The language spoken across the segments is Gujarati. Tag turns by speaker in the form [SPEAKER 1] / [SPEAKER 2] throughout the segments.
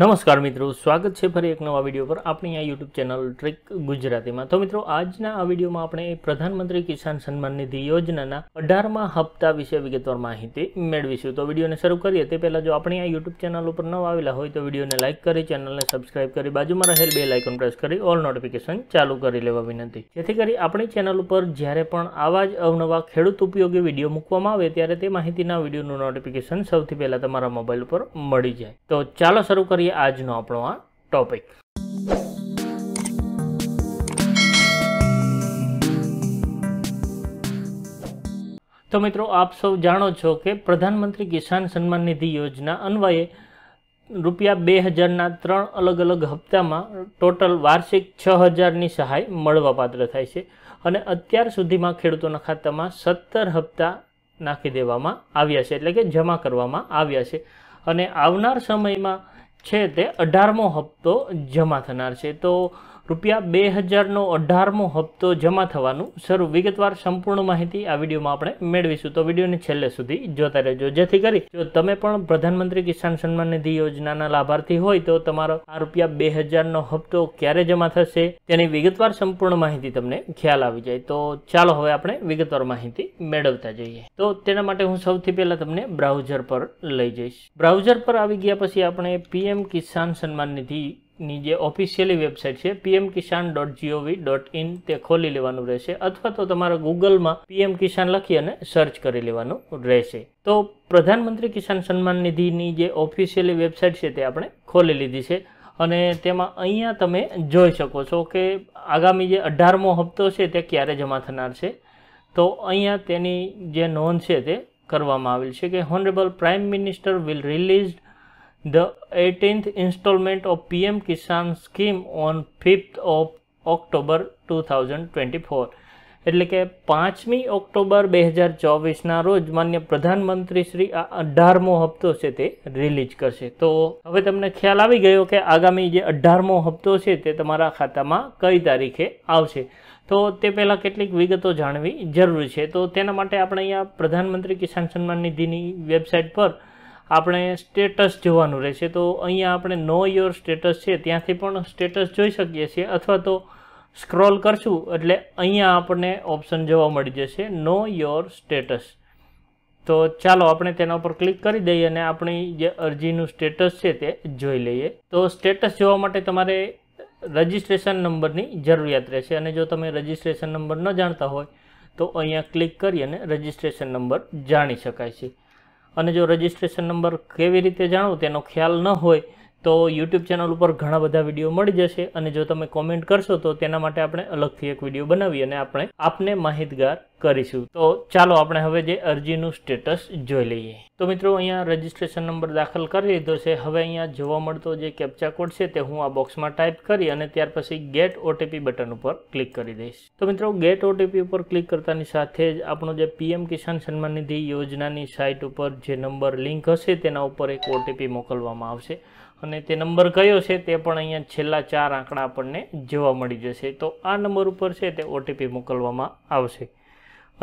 [SPEAKER 1] નમસ્કાર મિત્રો સ્વાગત છે ફરી એક નવા વિડીયો પર આપણી આ યુટ્યુબ ચેનલ ટ્રીક ગુજરાતીમાં તો મિત્રો આજના આ વિડીયોમાં આપણે પ્રધાનમંત્રી કિસાન સન્માન નિધિ યોજનાના અઢારમા હપ્તા વિશે વિગતવાર માહિતી મેળવીશું તો વિડીયોને શરૂ કરીએ તે પહેલાં જો આપણી આ યુટ્યુબ ચેનલ ઉપર નવા આવેલા હોય તો વિડીયોને લાઇક કરી ચેનલને સબસ્ક્રાઇબ કરી બાજુમાં રહેલ બે લાઇકોન પ્રેસ કરી ઓલ નોટિફિકેશન ચાલુ કરી લેવા વિનંતી જેથી કરી આપણી ચેનલ ઉપર જ્યારે પણ આવા જ અવનવા ખેડૂત ઉપયોગી વિડીયો મૂકવામાં આવે ત્યારે તે માહિતીના વિડીયોનું નોટિફિકેશન સૌથી પહેલાં તમારા મોબાઈલ ઉપર મળી જાય તો ચાલો શરૂ કરીએ કરીએ આજનો આપણો આ ટોપિક તો મિત્રો આપ સૌ જાણો છો કે પ્રધાનમંત્રી કિસાન સન્માન નિધિ યોજના અન્વયે રૂપિયા બે હજારના ત્રણ અલગ અલગ હપ્તામાં ટોટલ વાર્ષિક છ હજારની સહાય મળવાપાત્ર થાય છે અને અત્યાર સુધીમાં ખેડૂતોના ખાતામાં સત્તર હપ્તા નાખી દેવામાં આવ્યા છે એટલે કે જમા કરવામાં આવ્યા છે અને આવનાર સમયમાં છે તે અઢારમો હપ્તો જમા થનાર છે તો રૂપિયા બે હજારનો અઢારમો હપ્તો જમા થવાનું શરૂ વિગતવાર સંપૂર્ણ માહિતી આ વિડીયોમાં આપણે મેળવીશું તો વિડીયોને છેલ્લે સુધી જોતા રહેજો જેથી કરી જો તમે પણ પ્રધાનમંત્રી કિસાન સન્માન નિધિ યોજનાના લાભાર્થી હોય તો તમારો આ રૂપિયા બે હજારનો હપ્તો ક્યારે જમા થશે તેની વિગતવાર સંપૂર્ણ માહિતી તમને ખ્યાલ આવી જાય તો ચાલો હવે આપણે વિગતવાર માહિતી મેળવતા જઈએ તો તેના માટે હું સૌથી પહેલાં તમને બ્રાઉઝર પર લઈ જઈશ બ્રાઉઝર પર આવી ગયા પછી આપણે પીએમ કિસાન સન્માન નિધિ ની જે ઓફિશિયલી વેબસાઇટ છે PM Kisan dot gov dot in તે ખોલી લેવાનું રહેશે અથવા તો તમારા ગૂગલમાં પીએમ કિસાન લખી અને સર્ચ કરી લેવાનું રહેશે તો પ્રધાનમંત્રી કિસાન સન્માન નિધિની જે ઓફિશિયલી વેબસાઇટ છે તે આપણે ખોલી લીધી છે અને તેમાં અહીંયા તમે જોઈ શકો છો કે આગામી જે અઢારમો હપ્તો છે તે ક્યારે જમા થનાર છે તો અહીંયા તેની જે નોંધ છે તે કરવામાં આવેલ છે કે honourable prime minister will release the 18th installment of PM Kisan scheme on 5th of October two thousand twenty four એટલે કે પાંચમી ઓક્ટોબર બે હજાર ચોવીસના રોજ માન્ય પ્રધાનમંત્રી શ્રી આ અઢારમો હપ્તો છે તે રિલીઝ કરશે તો હવે તમને ખ્યાલ આવી ગયો કે આગામી જે અઢારમો હપ્તો છે તે તમારા ખાતામાં કઈ તારીખે આવશે તો તે પહેલાં કેટલીક વિગતો જાણવી જરૂરી છે તો તેના માટે આપણે અહીંયા પ્રધાનમંત્રી કિસાન સન્માન નિધિની વેબસાઇટ પર આપણે સ્ટેટસ જોવાનું રહેશે તો અહીંયા આપણે નો યોર સ્ટેટસ છે ત્યાંથી પણ સ્ટેટસ જોઈ શકીએ છીએ અથવા તો સ્ક્રોલ કરશું એટલે અહીંયા આપણને ઓપ્શન જોવા મળી જશે નો યોર સ્ટેટસ તો ચાલો આપણે તેના ઉપર ક્લિક કરી દઈએ અને આપણી જે અરજીનું સ્ટેટસ છે તે જોઈ લઈએ તો સ્ટેટસ જોવા માટે તમારે રજિસ્ટ્રેશન નંબરની જરૂરિયાત રહેશે અને જો તમે રજિસ્ટ્રેશન નંબર ન જાણતા હોય તો અહીંયા ક્લિક કરી અને રજિસ્ટ્રેશન નંબર જાણી શકાય છે અને જો રજિસ્ટ્રેશન નંબર કેવી રીતે જાણવું તેનો ખ્યાલ ન હોય તો યુટ્યુબ ચેનલ ઉપર ઘણા બધા વિડીયો મળી જશે અને જો તમે કોમેન્ટ કરશો તો તેના માટે આપણે અલગથી એક વિડીયો બનાવી અને આપણે આપને માહિતગાર કરીશું તો ચાલો આપણે હવે જે અરજીનું સ્ટેટસ જોઈ લઈએ તો મિત્રો અહીંયા રજિસ્ટ્રેશન નંબર દાખલ કરી લીધો છે હવે અહીંયા જોવા મળતો જે કેપ્ચા કોડ છે તે હું આ બોક્સમાં ટાઈપ કરી અને ત્યાર પછી ગેટ ઓટીપી બટન ઉપર ક્લિક કરી દઈશ તો મિત્રો ગેટ ઓટીપી ઉપર ક્લિક કરતાની સાથે જ આપણો જે પીએમ કિસાન સન્માન નિધિ યોજનાની સાઇટ ઉપર જે નંબર લિંક હશે તેના ઉપર એક ઓટીપી મોકલવામાં આવશે અને તે નંબર કયો છે તે પણ અહીંયા છેલ્લા ચાર આંકડા આપણને જોવા મળી જશે તો આ નંબર ઉપર છે તે ઓટીપી મોકલવામાં આવશે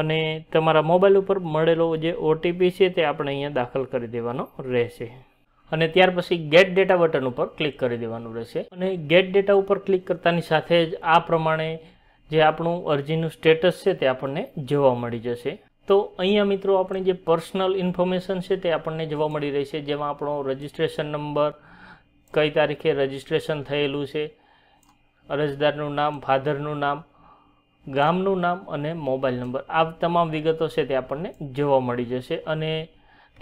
[SPEAKER 1] અને તમારા મોબાઈલ ઉપર મળેલો જે ઓટીપી છે તે આપણે અહીંયા દાખલ કરી દેવાનો રહેશે અને ત્યાર પછી ગેટ ડેટા બટન ઉપર ક્લિક કરી દેવાનું રહેશે અને ગેટ ડેટા ઉપર ક્લિક કરતાની સાથે જ આ પ્રમાણે જે આપણું અરજીનું સ્ટેટસ છે તે આપણને જોવા મળી જશે તો અહીંયા મિત્રો આપણી જે પર્સનલ ઇન્ફોર્મેશન છે તે આપણને જોવા મળી રહી છે જેમાં આપણો રજિસ્ટ્રેશન નંબર કઈ તારીખે રજીસ્ટ્રેશન થયેલું છે અરજદારનું નામ ફાધરનું નામ ગામનું નામ અને મોબાઈલ નંબર આ તમામ વિગતો છે તે આપણને જોવા મળી જશે અને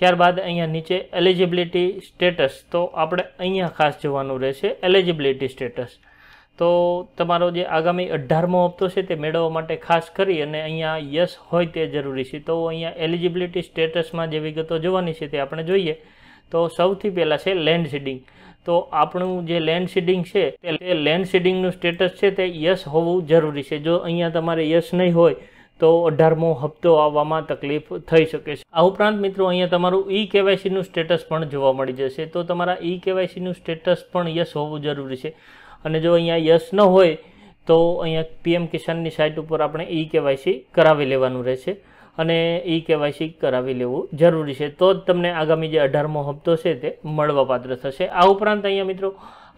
[SPEAKER 1] ત્યારબાદ અહીંયા નીચે એલિજિબિલિટી સ્ટેટસ તો આપણે અહીંયા ખાસ જોવાનું રહેશે એલિજિબિલિટી સ્ટેટસ તો તમારો જે આગામી અઢારમો હપ્તો છે તે મેળવવા માટે ખાસ કરી અને અહીંયા યસ હોય તે જરૂરી છે તો અહીંયા એલિજિબિલિટી સ્ટેટસમાં જે વિગતો જોવાની છે તે આપણે જોઈએ તો સૌથી પહેલાં છે લેન્ડ સીડિંગ તો આપણું જે લેન્ડ સીડિંગ છે તે લેન્ડ સીડિંગનું સ્ટેટસ છે તે યસ હોવું જરૂરી છે જો અહીંયા તમારે યસ નહીં હોય તો અઢારમો હપ્તો આવવામાં તકલીફ થઈ શકે છે આ ઉપરાંત મિત્રો અહીંયા તમારું ઈ કેવાયસીનું સ્ટેટસ પણ જોવા મળી જશે તો તમારા ઈ કેવાયસીનું સ્ટેટસ પણ યસ હોવું જરૂરી છે અને જો અહીંયા યસ ન હોય તો અહીંયા પીએમ કિસાનની સાઇટ ઉપર આપણે ઈ e કેવાયસી કરાવી લેવાનું રહેશે અને એ કેવાયસી કરાવી લેવું જરૂરી છે તો જ તમને આગામી જે અઢારમો હપ્તો છે તે મળવાપાત્ર થશે આ ઉપરાંત અહીંયા મિત્રો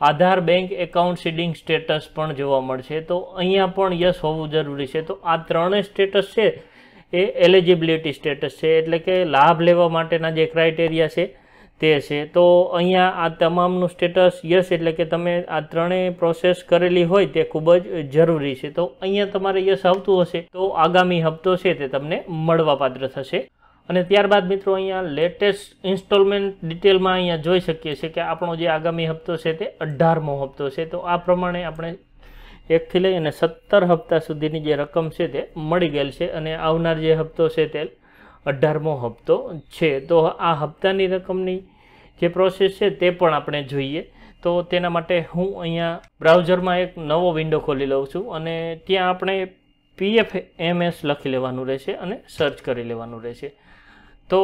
[SPEAKER 1] Aadhaar bank account seeding status પણ જોવા મળશે તો અહીંયા પણ યસ હોવું જરૂરી છે તો આ ત્રણેય સ્ટેટસ છે એ એલિજિબિલિટી સ્ટેટસ છે એટલે કે લાભ લેવા માટેના જે ક્રાઇટેરિયા છે તે છે તો અહીંયા આ તમામનું સ્ટેટસ યસ એટલે કે તમે આ ત્રણેય પ્રોસેસ કરેલી હોય તે ખૂબ જ જરૂરી છે તો અહીંયા તમારે યસ આવતું હશે તો આગામી હપ્તો છે તે તમને મળવાપાત્ર થશે અને ત્યારબાદ મિત્રો અહીંયા લેટેસ્ટ ઇન્સ્ટોલમેન્ટ ડિટેલમાં અહીંયા જોઈ શકીએ છીએ કે આપણો જે આગામી હપ્તો છે તે અઢારમો હપ્તો છે તો આ પ્રમાણે આપણે એકથી લઈ અને સત્તર હપ્તા સુધીની જે રકમ છે તે મળી ગયેલ છે અને આવનાર જે હપ્તો છે તે અઢારમો હપ્તો છે તો આ હપ્તાની રકમની જે પ્રોસેસ છે તે પણ આપણે જોઈએ તો તેના માટે હું અહીંયા બ્રાઉઝરમાં એક નવો વિન્ડો ખોલી લઉં છું અને ત્યાં આપણે પીએફ એમએસ લખી લેવાનું રહેશે અને સર્ચ કરી લેવાનું રહેશે તો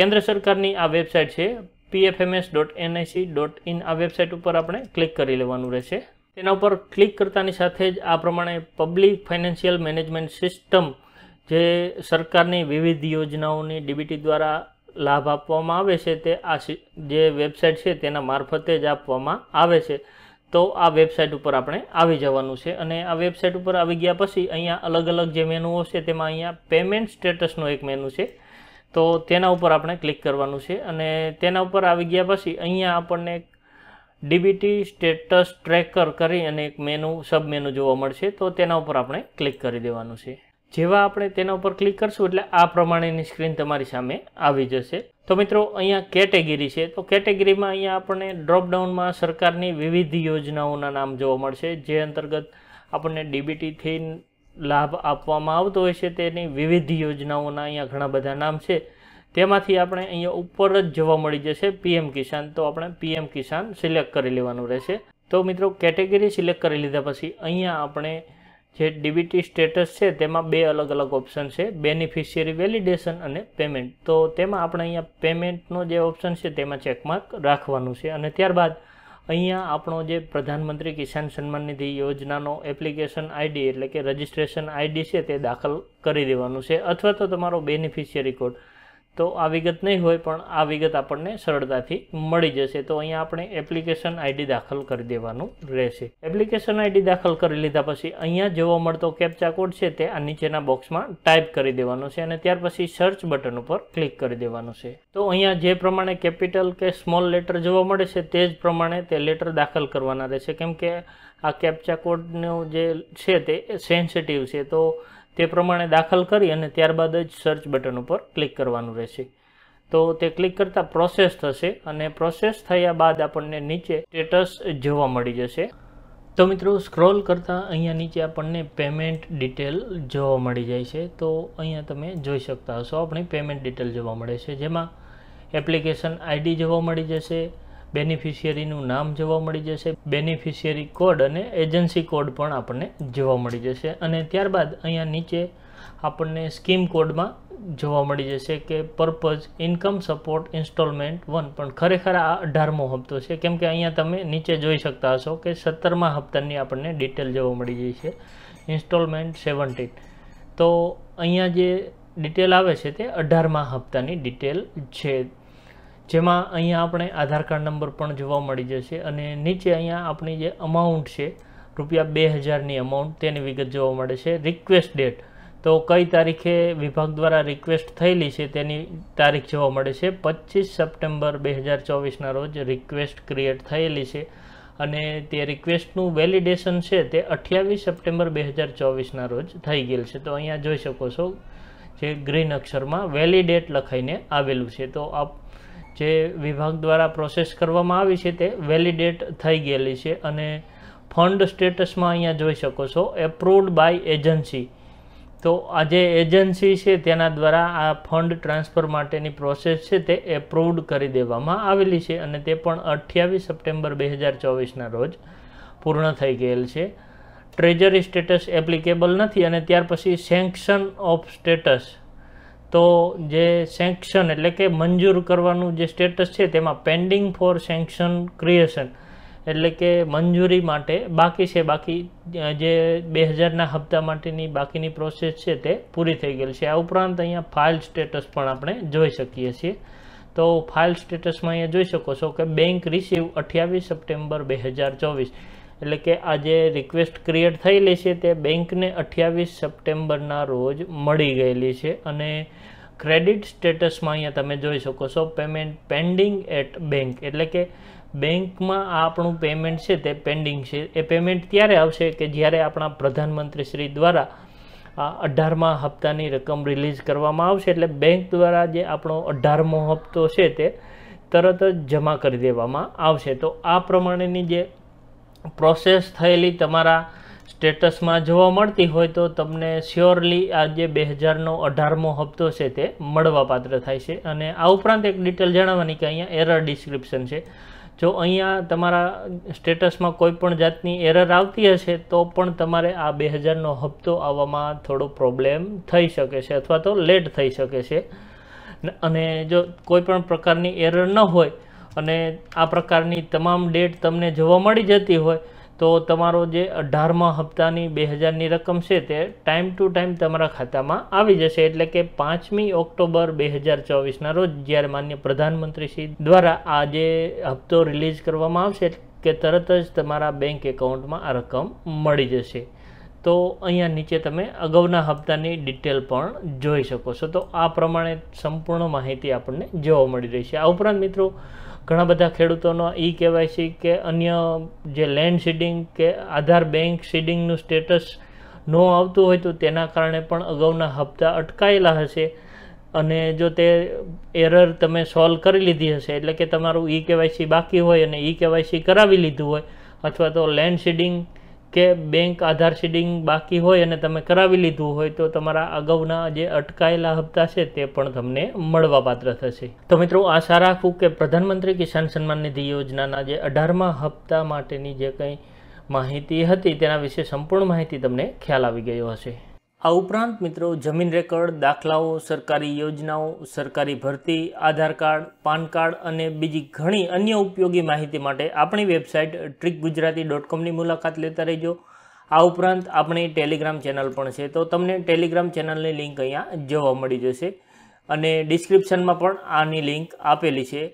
[SPEAKER 1] કેન્દ્ર સરકારની આ વેબસાઇટ છે PFMS dot NIC dot in આ વેબસાઇટ ઉપર આપણે ક્લિક કરી લેવાનું રહેશે તેના ઉપર ક્લિક કરતાની સાથે જ આ પ્રમાણે પબ્લિક ફાઇનાન્શિયલ મેનેજમેન્ટ સિસ્ટમ જે સરકારની વિવિધ યોજનાઓની ડીબીટી દ્વારા લાભ આપવામાં આવે છે તે આ જે વેબસાઇટ છે તેના મારફતે જ આપવામાં આવે છે તો આ વેબસાઇટ ઉપર આપણે આવી જવાનું છે અને આ વેબસાઇટ ઉપર આવી ગયા પછી અહીંયા અલગ અલગ જે મેનુઓ છે તેમાં અહીંયા પેમેન્ટ સ્ટેટસનો એક મેનુ છે તો તેના ઉપર આપણે ક્લિક કરવાનું છે અને તેના ઉપર આવી ગયા પછી અહીંયા આપણને એક ડીબીટી સ્ટેટસ ટ્રેકર કરી અને એક મેનુ સબ મેનુ જોવા મળશે તો તેના ઉપર આપણે ક્લિક કરી દેવાનું છે જેવા આપણે તેના ઉપર ક્લિક કરશું એટલે આ પ્રમાણેની સ્ક્રીન તમારી સામે આવી જશે તો મિત્રો અહીંયા કેટેગરી છે તો કેટેગરીમાં અહીંયા આપણને ડ્રોપડાઉનમાં સરકારની વિવિધ યોજનાઓના નામ જોવા મળશે જે અંતર્ગત આપણને ડીબીટીથી લાભ આપવામાં આવતો હોય છે તેની વિવિધ યોજનાઓના અહીંયા ઘણા બધા નામ છે તેમાંથી આપણે અહીંયા ઉપર જ જોવા મળી જશે પીએમ કિસાન તો આપણે પીએમ કિસાન સિલેક્ટ કરી લેવાનું રહેશે તો મિત્રો કેટેગરી સિલેક્ટ કરી લીધા પછી અહીંયા આપણે જે ડીબીટી સ્ટેટસ છે તેમાં બે અલગ અલગ ઓપ્શન છે બેનિફિશિયરી વેલિડેશન અને પેમેન્ટ તો તેમાં આપણે અહીંયા પેમેન્ટનો જે ઓપ્શન છે તેમાં ચેકમાર્ક રાખવાનું છે અને ત્યારબાદ અહીંયા આપણો જે પ્રધાનમંત્રી કિસાન સન્માન નિધિ યોજનાનો એપ્લિકેશન આઈડી એટલે કે રજિસ્ટ્રેશન આઈડી છે તે દાખલ કરી દેવાનું છે અથવા તો તમારો બેનિફિશિયરી કોડ તો આ વિગત નહીં હોય પણ આ વિગત આપણને સરળતાથી મળી જશે તો અહીંયા આપણે એપ્લિકેશન આઈડી દાખલ કરી દેવાનું રહેશે એપ્લિકેશન આઈડી દાખલ કરી લીધા પછી અહીંયા જોવા મળતો કેપ્ચા કોડ છે તે આ નીચેના બોક્સમાં ટાઈપ કરી દેવાનો છે અને ત્યાર પછી સર્ચ બટન ઉપર ક્લિક કરી દેવાનું છે તો અહીંયા જે પ્રમાણે કેપિટલ કે સ્મોલ લેટર જોવા મળે છે તે જ પ્રમાણે તે લેટર દાખલ કરવાના રહેશે કેમ કે આ કેપ્ચા કોડનો જે છે તે સેન્સિટિવ છે તો તે પ્રમાણે દાખલ કરી અને ત્યારબાદ જ સર્ચ બટન ઉપર ક્લિક કરવાનું રહેશે તો તે ક્લિક કરતાં પ્રોસેસ થશે અને પ્રોસેસ થયા બાદ આપણને નીચે સ્ટેટસ જોવા મળી જશે તો મિત્રો સ્ક્રોલ કરતાં અહીંયા નીચે આપણને પેમેન્ટ ડિટેલ જોવા મળી જાય છે તો અહીંયા તમે જોઈ શકતા હશો આપણી પેમેન્ટ ડિટેલ જોવા મળે છે જેમાં એપ્લિકેશન આઈડી જોવા મળી જશે બેનિફિશિયરીનું નામ જોવા મળી જશે બેનિફિશિયરી કોડ અને એજન્સી કોડ પણ આપણને જોવા મળી જશે અને ત્યારબાદ અહીંયા નીચે આપણને સ્કીમ કોડમાં જોવા મળી જશે કે purpose income support installment one પણ ખરેખર આ અઢારમો હપ્તો છે કેમ કે અહીંયા તમે નીચે જોઈ શકતા હશો કે સત્તરમા હપ્તાની આપણને ડિટેલ જોવા મળી જાય છે ઇન્સ્ટોલમેન્ટ સેવન્ટીન તો અહીંયા જે ડિટેલ આવે છે તે અઢારમા હપ્તાની ડિટેલ છે જેમાં અહીંયા આપણે આધાર કાર્ડ નંબર પણ જોવા મળી જશે અને નીચે અહીંયા આપણી જે અમાઉન્ટ છે રૂપિયા બે હજારની અમાઉન્ટ તેની વિગત જોવા મળે છે રિક્વેસ્ટ ડેટ તો કઈ તારીખે વિભાગ દ્વારા રિક્વેસ્ટ થયેલી છે તેની તારીખ જોવા મળે છે પચીસ સપ્ટેમ્બર બે હજાર ચોવીસના રોજ રિક્વેસ્ટ ક્રિએટ થયેલી છે અને તે રિક્વેસ્ટનું વેલિડેશન છે તે અઠ્યાવીસ સપ્ટેમ્બર બે હજાર ચોવીસના રોજ થઈ ગયેલ છે તો અહીંયા જોઈ શકો છો જે ગ્રીન અક્ષરમાં વેલિડેટ લખાઈને આવેલું છે તો આપ જે વિભાગ દ્વારા પ્રોસેસ કરવામાં આવી છે તે વેલિડેટ થઈ ગયેલી છે અને ફંડ સ્ટેટસમાં અહીંયા જોઈ શકો છો એપ્રુવડ બાય એજન્સી તો આ જે એજન્સી છે તેના દ્વારા આ ફંડ ટ્રાન્સફર માટેની પ્રોસેસ છે તે એપ્રુવડ કરી દેવામાં આવેલી છે અને તે પણ અઠ્યાવીસ સપ્ટેમ્બર બે હજાર ચોવીસના રોજ પૂર્ણ થઈ ગયેલ છે ટ્રેજરી સ્ટેટસ એપ્લિકેબલ નથી અને ત્યાર પછી સેન્કશન ઓફ સ્ટેટસ તો જે સેન્કશન એટલે કે મંજૂર કરવાનું જે સ્ટેટસ છે તેમાં પેન્ડિંગ ફોર સેન્કશન ક્રિએશન એટલે કે મંજૂરી માટે બાકી છે બાકી જે બે હજારના હપ્તા માટેની બાકીની પ્રોસેસ છે તે પૂરી થઈ ગયેલી છે આ ઉપરાંત અહીંયા ફાઇલ સ્ટેટસ પણ આપણે જોઈ શકીએ છીએ તો ફાઇલ સ્ટેટસમાં અહીંયા જોઈ શકો છો કે બેંક રિસીવ અઠ્યાવીસ સપ્ટેમ્બર બે હજાર ચોવીસ એટલે કે આ જે રિક્વેસ્ટ ક્રિએટ થયેલી છે તે બેંકને અઠ્યાવીસ સપ્ટેમ્બરના રોજ મળી ગયેલી છે અને ક્રેડિટ સ્ટેટસમાં અહીંયા તમે જોઈ શકો છો પેમેન્ટ પેન્ડિંગ એટ બેંક એટલે કે બેંકમાં આ આપણું પેમેન્ટ છે તે પેન્ડિંગ છે એ પેમેન્ટ ત્યારે આવશે કે જ્યારે આપણા પ્રધાનમંત્રી શ્રી દ્વારા આ અઢારમા હપ્તાની રકમ રિલીઝ કરવામાં આવશે એટલે બેંક દ્વારા જે આપણો અઢારમો હપ્તો છે તે તરત જ જમા કરી દેવામાં આવશે તો આ પ્રમાણેની જે પ્રોસેસ થયેલી તમારા સ્ટેટસમાં જોવા મળતી હોય તો તમને શ્યોરલી આ જે બે હજારનો અઢારમો હપ્તો છે તે મળવાપાત્ર થાય છે અને આ ઉપરાંત એક ડિટેલ જણાવવાની કે અહીંયા એરર ડિસ્ક્રિપ્શન છે જો અહીંયા તમારા સ્ટેટસમાં કોઈ પણ જાતની એરર આવતી હશે તો પણ તમારે આ બે હજારનો હપ્તો આવવામાં થોડો પ્રોબ્લેમ થઈ શકે છે અથવા તો લેટ થઈ શકે છે અને જો કોઈ પણ પ્રકારની એરર ન હોય અને આ પ્રકારની તમામ ડેટ તમને જોવા મળી જતી હોય તો તમારો જે અઢારમા હપ્તાની બે હજારની રકમ છે તે ટાઈમ ટુ ટાઈમ તમારા ખાતામાં આવી જશે એટલે કે પાંચમી ઓક્ટોબર બે હજાર ચોવીસના રોજ જ્યારે માન્ય પ્રધાનમંત્રી શ્રી દ્વારા આ જે હપ્તો રિલીઝ કરવામાં આવશે કે તરત જ તમારા બેંક એકાઉન્ટમાં આ રકમ મળી જશે તો અહીંયા નીચે તમે અગાઉના હપ્તાની ડિટેલ પણ જોઈ શકો છો તો આ પ્રમાણે સંપૂર્ણ માહિતી આપણને જોવા મળી રહી છે આ ઉપરાંત મિત્રો ઘણા બધા ખેડૂતોનો એ કહેવાય છે કે અન્ય જે લેન્ડ સીડિંગ કે આધાર બેંક સીડિંગનું સ્ટેટસ ન આવતું હોય તો તેના કારણે પણ અગાઉના હપ્તા અટકાયેલા હશે અને જો તે એરર તમે સોલ્વ કરી લીધી હશે એટલે કે તમારું ઈ કેવાયસી બાકી હોય અને ઈ કેવાયસી કરાવી લીધું હોય અથવા તો લેન્ડ સીડિંગ કે બેંક આધાર શીડિંગ બાકી હોય અને તમે કરાવી લીધું હોય તો તમારા અગાઉના જે અટકાયેલા હપ્તા છે તે પણ તમને મળવાપાત્ર થશે તો મિત્રો આશા રાખું કે પ્રધાનમંત્રી કિસાન સન્માન નિધિ યોજનાના જે અઢારમા હપ્તા માટેની જે કંઈ માહિતી હતી તેના વિશે સંપૂર્ણ માહિતી તમને ખ્યાલ આવી ગયો હશે આ ઉપરાંત મિત્રો જમીન રેકર્ડ દાખલાઓ સરકારી યોજનાઓ સરકારી ભરતી આધાર કાર્ડ પાન કાર્ડ અને બીજી ઘણી અન્ય ઉપયોગી માહિતી માટે આપણી વેબસાઇટ ટ્રીક ગુજરાતી ડોટ કોમની મુલાકાત લેતા રહેજો આ ઉપરાંત આપણી ટેલિગ્રામ ચેનલ પણ છે તો તમને ટેલિગ્રામ ચેનલની લિંક અહીંયા જોવા મળી જશે અને ડિસ્ક્રિપ્શનમાં પણ આની લિંક આપેલી છે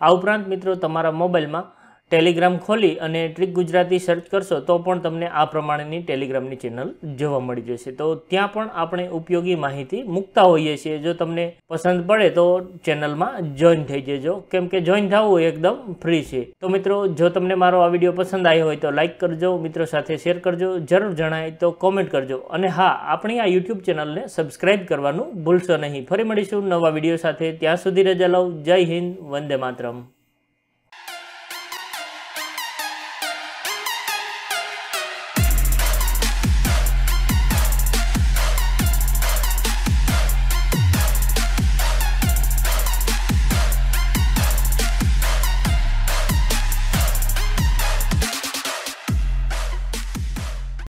[SPEAKER 1] આ ઉપરાંત મિત્રો તમારા મોબાઈલમાં ટેલિગ્રામ ખોલી અને ટ્રીક ગુજરાતી સર્ચ કરશો તો પણ તમને આ પ્રમાણેની ટેલિગ્રામની ચેનલ જોવા મળી જશે તો ત્યાં પણ આપણે ઉપયોગી માહિતી મૂકતા હોઈએ છીએ જો તમને પસંદ પડે તો ચેનલમાં જોઈન થઈ જજો કેમ કે જોઈન થવું એકદમ ફ્રી છે તો મિત્રો જો તમને મારો આ વિડીયો પસંદ આવ્યો હોય તો લાઇક કરજો મિત્રો સાથે શેર કરજો જરૂર જણાય તો કોમેન્ટ કરજો અને હા આપણી આ યુટ્યુબ ચેનલને સબસ્ક્રાઈબ કરવાનું ભૂલશો નહીં ફરી મળીશું નવા વિડીયો સાથે ત્યાં સુધી રજા લઉં જય હિન્દ વંદે માતરમ